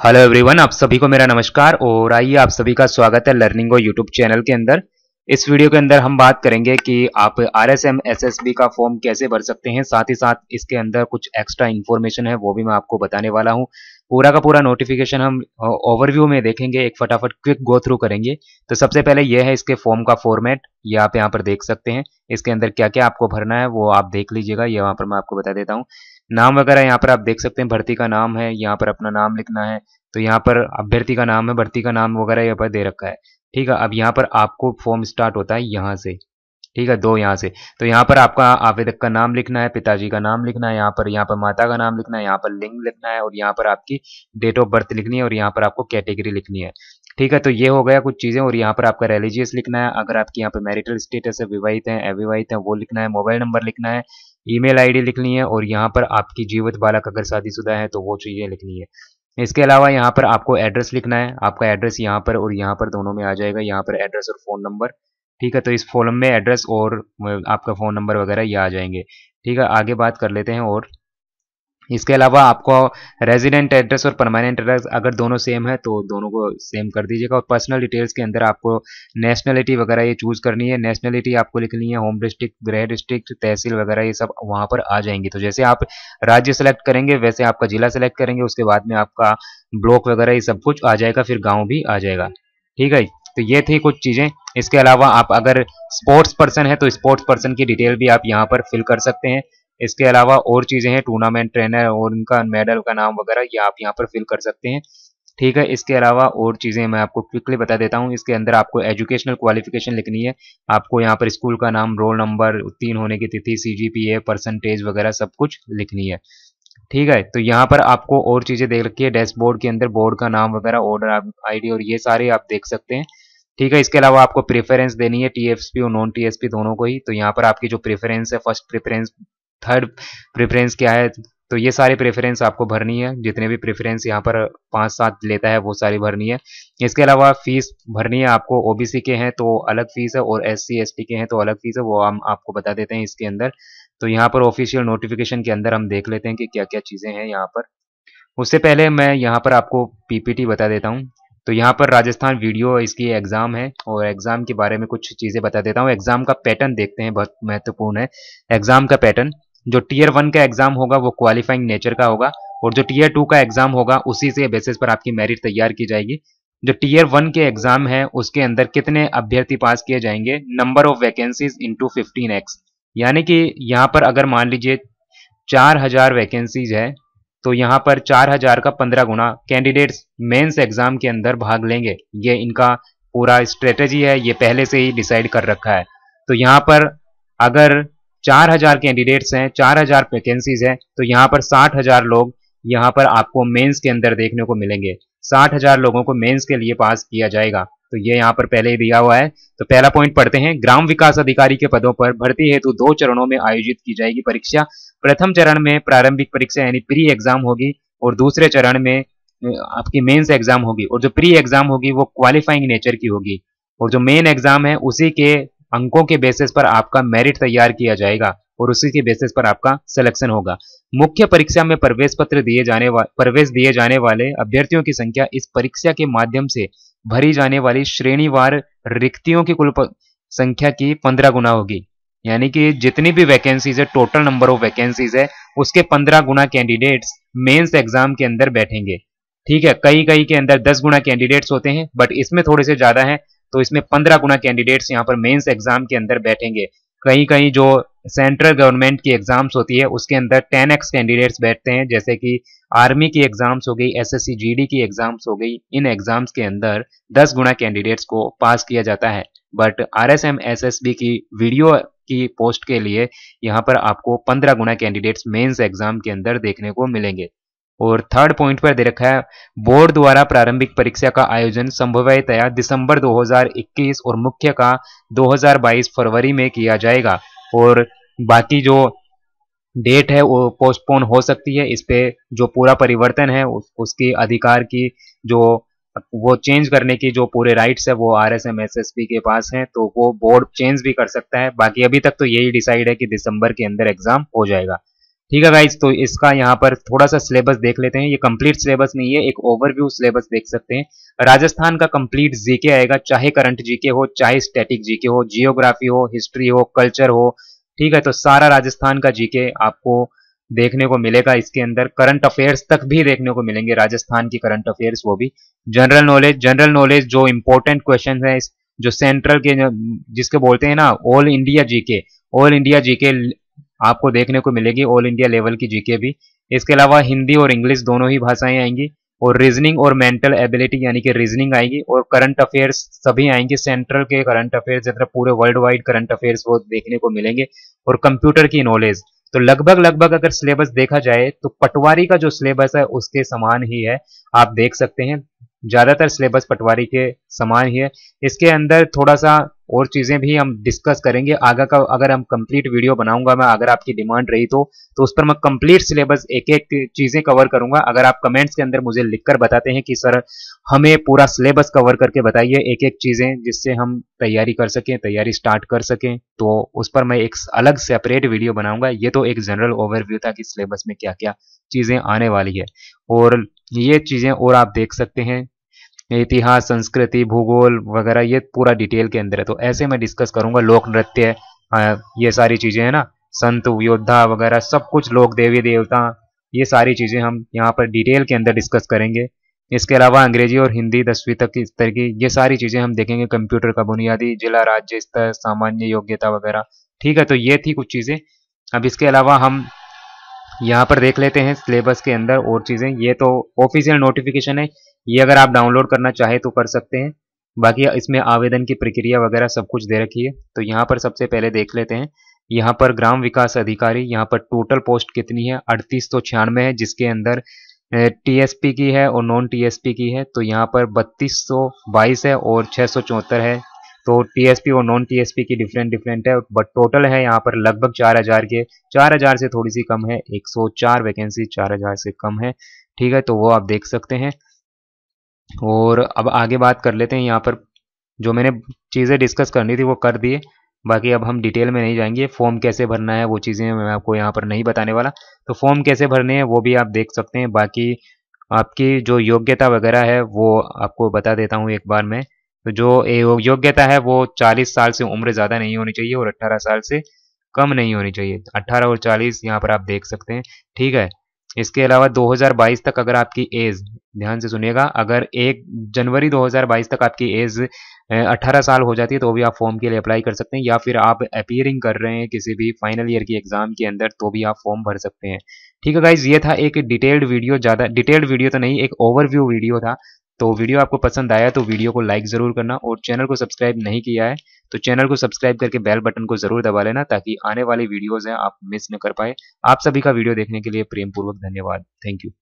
hello everyone आप सभी को मेरा नमस्कार और आइए आप सभी का स्वागत है लर्निंगो यूट्यूब चैनल के अंदर इस वीडियो के अंदर हम बात करेंगे कि आप R S M S S B का फॉर्म कैसे भर सकते हैं साथ ही साथ इसके अंदर कुछ एक्स्ट्रा इन्फॉर्मेशन है वो भी मैं आपको बताने वाला हूँ पूरा का पूरा नोटिफिकेशन हम ओवरव्यू में देखेंगे एक फटाफट क्विक गो थ्रू करेंगे तो सबसे पहले यह है इसके फॉर्म का फॉर्मेट ये आप यहाँ पर देख सकते हैं इसके अंदर क्या क्या आपको भरना है वो आप देख लीजिएगा ये वहाँ पर मैं आपको बता देता हूँ नाम वगैरह यहाँ पर आप देख सकते हैं भर्ती का नाम है यहाँ पर अपना नाम लिखना है तो यहाँ पर अभ्यर्थी का नाम है भर्ती का नाम वगैरह यहाँ पर दे रखा है ठीक है अब यहाँ पर आपको फॉर्म स्टार्ट होता है यहाँ से ठीक है दो यहाँ से तो यहाँ पर आपका आवेदक का नाम लिखना है पिताजी का नाम लिखना है यहाँ पर यहाँ पर माता का नाम लिखना है यहाँ पर लिंग लिखना है और यहाँ पर आपकी डेट ऑफ बर्थ लिखनी है और यहाँ पर आपको कैटेगरी लिखनी है ठीक है तो ये हो गया कुछ चीज़ें और यहाँ पर आपका रेलिजियस लिखना है अगर आपके यहाँ पर मैरिटल स्टेटस है विवाहित है अविवाहित है वो लिखना है मोबाइल नंबर लिखना है ईमेल आईडी लिखनी है और यहाँ पर आपकी जीवित बालक अगर शादीशुदा है तो वो चीज़ें लिखनी है इसके अलावा यहाँ पर आपको एड्रेस लिखना है आपका एड्रेस यहाँ पर और यहाँ पर दोनों में आ जाएगा यहाँ पर एड्रेस और फ़ोन नंबर ठीक है तो इस फॉर्म में एड्रेस और आपका फ़ोन नंबर वगैरह ये आ जाएंगे ठीक है आगे बात कर लेते हैं और इसके अलावा आपको रेजिडेंट एड्रेस और परमानेंट एड्रेस अगर दोनों सेम है तो दोनों को सेम कर दीजिएगा और पर्सनल डिटेल्स के अंदर आपको नेशनलिटी वगैरह ये चूज़ करनी है नेशनलिटी आपको लिखनी है होम डिस्ट्रिक्ट गृह डिस्ट्रिक्ट तहसील वगैरह ये सब वहाँ पर आ जाएंगी तो जैसे आप राज्य सेलेक्ट करेंगे वैसे आपका जिला सेलेक्ट करेंगे उसके बाद में आपका ब्लॉक वगैरह ये सब कुछ आ जाएगा फिर गाँव भी आ जाएगा ठीक है तो ये थी कुछ चीज़ें इसके अलावा आप अगर स्पोर्ट्स पर्सन है तो स्पोर्ट्स पर्सन की डिटेल भी आप यहाँ पर फिल कर सकते हैं इसके अलावा और चीज़ें हैं टूर्नामेंट ट्रेनर और उनका मेडल का नाम वगैरह ये आप यहाँ पर फिल कर सकते हैं ठीक है इसके अलावा और चीज़ें मैं आपको क्विकली बता देता हूँ इसके अंदर आपको एजुकेशनल क्वालिफिकेशन लिखनी है आपको यहाँ पर स्कूल का नाम रोल नंबर उत्तीर्ण होने की तिथि सी परसेंटेज वगैरह सब कुछ लिखनी है ठीक है तो यहाँ पर आपको और चीज़ें देख रखी है डैशबोर्ड के अंदर बोर्ड का नाम वगैरह ऑर्डर आईडी और ये सारे आप देख सकते हैं ठीक है इसके अलावा आपको प्रेफरेंस देनी है टीएफपी और नॉन टीएसपी दोनों को ही तो यहाँ पर आपकी जो प्रेफरेंस है फर्स्ट प्रेफरेंस थर्ड प्रेफरेंस क्या है तो ये सारे प्रेफरेंस आपको भरनी है जितने भी प्रेफरेंस यहाँ पर पाँच सात लेता है वो सारी भरनी है इसके अलावा फीस भरनी है आपको ओबीसी के हैं तो अलग फीस है और एससी एसटी के हैं तो अलग फीस है वो हम आपको बता देते हैं इसके अंदर तो यहाँ पर ऑफिशियल नोटिफिकेशन के अंदर हम देख लेते हैं कि क्या क्या चीज़ें हैं यहाँ पर उससे पहले मैं यहाँ पर आपको पी बता देता हूँ तो यहाँ पर राजस्थान वीडियो इसकी एग्ज़ाम है और एग्ज़ाम के बारे में कुछ चीज़ें बता देता हूँ एग्ज़ाम का पैटर्न देखते हैं बहुत महत्वपूर्ण है एग्ज़ाम का पैटर्न जो टीयर वन का एग्जाम होगा वो क्वालिफाइंग नेचर का होगा और जो टीयर टू का एग्जाम होगा उसी से बेसिस पर आपकी मेरिट तैयार की जाएगी जो टीयर वन के एग्जाम है उसके अंदर कितने अभ्यर्थी पास किए जाएंगे number of vacancies into fifteen x यानी कि यहाँ पर अगर मान लीजिए चार हजार वैकेंसीज है तो यहाँ पर चार हजार का पंद्रह गुना कैंडिडेट्स मेंस एग्जाम के अंदर भाग लेंगे ये इनका पूरा स्ट्रेटेजी है ये पहले से ही डिसाइड कर रखा है तो यहाँ पर अगर चार हजार कैंडिडेट्स हैं चार हजार वैकेंसीज हैं तो यहाँ पर साठ हजार लोग यहाँ पर आपको मेंस के अंदर देखने को मिलेंगे साठ हजार लोगों को मेंस के लिए पास किया जाएगा तो ये यहाँ पर पहले ही दिया हुआ है तो पहला पॉइंट पढ़ते हैं ग्राम विकास अधिकारी के पदों पर भर्ती हेतु दो चरणों में आयोजित की जाएगी परीक्षा प्रथम चरण में प्रारंभिक परीक्षा यानी प्री एग्जाम होगी और दूसरे चरण में आपकी मेन्स एग्जाम होगी और जो प्री एग्जाम होगी वो क्वालिफाइंग नेचर की होगी और जो मेन एग्जाम है उसी के अंकों के बेसिस पर आपका मेरिट तैयार किया जाएगा और उसी के बेसिस पर आपका सिलेक्शन होगा मुख्य परीक्षा में प्रवेश पत्र दिए जाने प्रवेश दिए जाने वाले अभ्यर्थियों की संख्या इस परीक्षा के माध्यम से भरी जाने वाली श्रेणीवार रिक्तियों की कुल संख्या की पंद्रह गुना होगी यानी कि जितनी भी वैकेंसीज है टोटल नंबर ऑफ वैकेंसीज है उसके पंद्रह गुना कैंडिडेट्स मेंस एग्जाम के अंदर बैठेंगे ठीक है कई कई के अंदर दस गुना कैंडिडेट्स होते हैं बट इसमें थोड़े से ज्यादा हैं तो इसमें पंद्रह गुना कैंडिडेट्स यहाँ पर मेन्स एग्जाम के अंदर बैठेंगे कहीं कहीं जो सेंट्रल गवर्नमेंट की एग्जाम्स होती है उसके अंदर टेन एक्स कैंडिडेट्स बैठते हैं जैसे कि आर्मी की एग्जाम्स हो गई एसएससी जीडी की एग्जाम्स हो गई इन एग्जाम्स के अंदर दस गुना कैंडिडेट्स को पास किया जाता है बट आरएसएम एसएसबी की वीडियो की पोस्ट के लिए यहाँ पर आपको पंद्रह गुना कैंडिडेट्स मेंस एग्जाम के अंदर देखने को मिलेंगे और थर्ड पॉइंट पर दे रखा है बोर्ड द्वारा प्रारंभिक परीक्षा का आयोजन संभवतया दिसंबर 2021 और मुख्य का 2022 फरवरी में किया जाएगा और बाकी जो डेट है वो पोस्टपोन हो सकती है इस पे जो पूरा परिवर्तन है उस, उसके अधिकार की जो वो चेंज करने की जो पूरे राइट्स है वो R S M S S P के पास है तो वो बोर्ड चेंज भी कर सकता है बाकी अभी तक तो यही डिसाइड है कि दिसंबर के अंदर एग्जाम हो जाएगा ठीक है गाइज तो इसका यहाँ पर थोड़ा सा सिलेबस देख लेते हैं ये कंप्लीट सिलेबस नहीं है एक ओवरव्यू सिलेबस देख सकते हैं राजस्थान का कंप्लीट जीके आएगा चाहे करंट जीके हो चाहे स्टैटिक जीके हो जियोग्राफी हो हिस्ट्री हो कल्चर हो ठीक है तो सारा राजस्थान का जीके आपको देखने को मिलेगा इसके अंदर करंट अफेयर्स तक भी देखने को मिलेंगे राजस्थान की करंट अफेयर्स वो भी जनरल नॉलेज जनरल नॉलेज जो इंपॉर्टेंट क्वेश्चन है जो सेंट्रल के जिसके बोलते हैं ना all India GK all India GK आपको देखने को मिलेगी ऑल इंडिया लेवल की जीके भी इसके अलावा हिंदी और इंग्लिश दोनों ही भाषाएं आएंगी और रीजनिंग और मेंटल एबिलिटी यानी कि रीजनिंग आएगी और करंट अफेयर्स सभी आएंगे सेंट्रल के करंट अफेयर्स जितना पूरे वर्ल्ड वाइड करंट अफेयर्स वो देखने को मिलेंगे और कंप्यूटर की नॉलेज तो लगभग लगभग अगर सिलेबस देखा जाए तो पटवारी का जो सिलेबस है उसके समान ही है आप देख सकते हैं ज़्यादातर सिलेबस पटवारी के समान ही है इसके अंदर थोड़ा सा और चीज़ें भी हम डिस्कस करेंगे आगे का अगर हम कंप्लीट वीडियो बनाऊंगा मैं अगर आपकी डिमांड रही तो तो उस पर मैं कंप्लीट सिलेबस एक एक चीज़ें कवर करूंगा अगर आप कमेंट्स के अंदर मुझे लिखकर बताते हैं कि सर हमें पूरा सिलेबस कवर करके बताइए एक एक चीज़ें जिससे हम तैयारी कर सकें तैयारी स्टार्ट कर सकें तो उस पर मैं एक अलग सेपरेट वीडियो बनाऊंगा ये तो एक जनरल ओवरव्यू था कि सिलेबस में क्या क्या चीज़ें आने वाली है और ये चीज़ें और आप देख सकते हैं इतिहास संस्कृति भूगोल वगैरह ये पूरा डिटेल के अंदर है तो ऐसे मैं डिस्कस करूंगा लोक नृत्य ये सारी चीज़ें है ना संत योद्धा वगैरह सब कुछ लोक देवी देवता ये सारी चीज़ें हम यहाँ पर डिटेल के अंदर डिस्कस करेंगे इसके अलावा अंग्रेजी और हिंदी दसवीं तक की स्तर की ये सारी चीज़ें हम देखेंगे कंप्यूटर का बुनियादी जिला राज्य स्तर सामान्य योग्यता वगैरह ठीक है तो ये थी कुछ चीज़ें अब इसके अलावा हम यहाँ पर देख लेते हैं सिलेबस के अंदर और चीज़ें ये तो ऑफिशियल नोटिफिकेशन है ये अगर आप डाउनलोड करना चाहे तो कर सकते हैं बाकी इसमें आवेदन की प्रक्रिया वगैरह सब कुछ दे रखी है तो यहाँ पर सबसे पहले देख लेते हैं यहाँ पर ग्राम विकास अधिकारी यहाँ पर टोटल पोस्ट कितनी है अड़तीस सौ तो छियानवे है जिसके अंदर टीएसपी की है और नॉन टीएसपी की है तो यहाँ पर बत्तीस सौ बाईस है और छः सौ चौहत्तर है तो टीएसपी और नॉन टीएसपी की डिफरेंट डिफरेंट है बट टोटल है यहाँ पर लगभग चार हज़ार के चार हज़ार से थोड़ी सी कम है एक सौ चार वैकेंसी चार हज़ार से कम है ठीक है तो वो आप देख सकते हैं और अब आगे बात कर लेते हैं यहाँ पर जो मैंने चीज़ें डिस्कस करनी थी वो कर दिए बाकी अब हम डिटेल में नहीं जाएंगे फॉर्म कैसे भरना है वो चीज़ें मैं आपको यहाँ पर नहीं बताने वाला तो फॉर्म कैसे भरने हैं वो भी आप देख सकते हैं बाकी आपकी जो योग्यता वगैरह है वो आपको बता देता हूँ एक बार मैं तो जो योग्यता है वो 40 साल से उम्र ज़्यादा नहीं होनी चाहिए और 18 साल से कम नहीं होनी चाहिए 18 और 40 यहाँ पर आप देख सकते हैं ठीक है इसके अलावा 2022 तक अगर आपकी एज ध्यान से सुनिएगा अगर एक जनवरी 2022 तक आपकी एज 18 साल हो जाती है तो भी आप फॉर्म के लिए अप्लाई कर सकते हैं या फिर आप अपियरिंग कर रहे हैं किसी भी फाइनल ईयर की एग्जाम के अंदर तो भी आप फॉर्म भर सकते हैं ठीक है गाइज ये था एक डिटेल्ड वीडियो ज़्यादा डिटेल्ड वीडियो तो नहीं एक ओवरव्यू वीडियो था तो वीडियो आपको पसंद आया तो वीडियो को लाइक ज़रूर करना और चैनल को सब्सक्राइब नहीं किया है तो चैनल को सब्सक्राइब करके बेल बटन को ज़रूर दबा लेना ताकि आने वाली वीडियोज़ हैं आप मिस न कर पाए आप सभी का वीडियो देखने के लिए प्रेमपूर्वक धन्यवाद थैंक यू